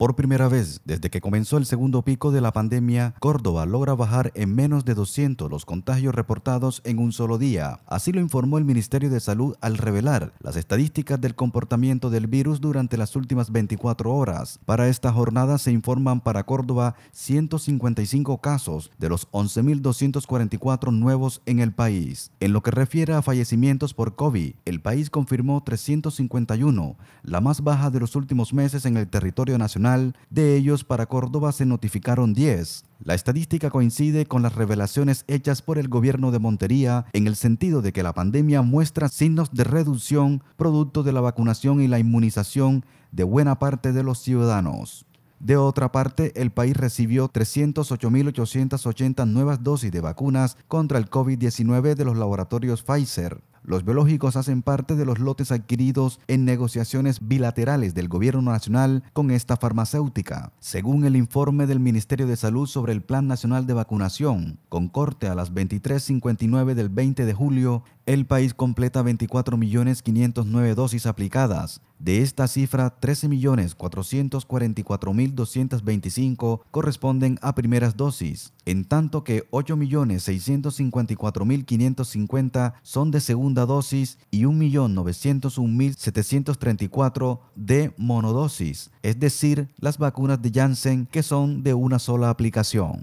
Por primera vez, desde que comenzó el segundo pico de la pandemia, Córdoba logra bajar en menos de 200 los contagios reportados en un solo día. Así lo informó el Ministerio de Salud al revelar las estadísticas del comportamiento del virus durante las últimas 24 horas. Para esta jornada se informan para Córdoba 155 casos de los 11.244 nuevos en el país. En lo que refiere a fallecimientos por COVID, el país confirmó 351, la más baja de los últimos meses en el territorio nacional de ellos, para Córdoba se notificaron 10. La estadística coincide con las revelaciones hechas por el gobierno de Montería en el sentido de que la pandemia muestra signos de reducción producto de la vacunación y la inmunización de buena parte de los ciudadanos. De otra parte, el país recibió 308.880 nuevas dosis de vacunas contra el COVID-19 de los laboratorios Pfizer. Los biológicos hacen parte de los lotes adquiridos en negociaciones bilaterales del gobierno nacional con esta farmacéutica, según el informe del Ministerio de Salud sobre el Plan Nacional de Vacunación, con corte a las 23.59 del 20 de julio, el país completa 24.509 dosis aplicadas. De esta cifra, 13.444.225 corresponden a primeras dosis, en tanto que 8.654.550 son de segunda dosis y 1.901.734 de monodosis, es decir, las vacunas de Janssen que son de una sola aplicación.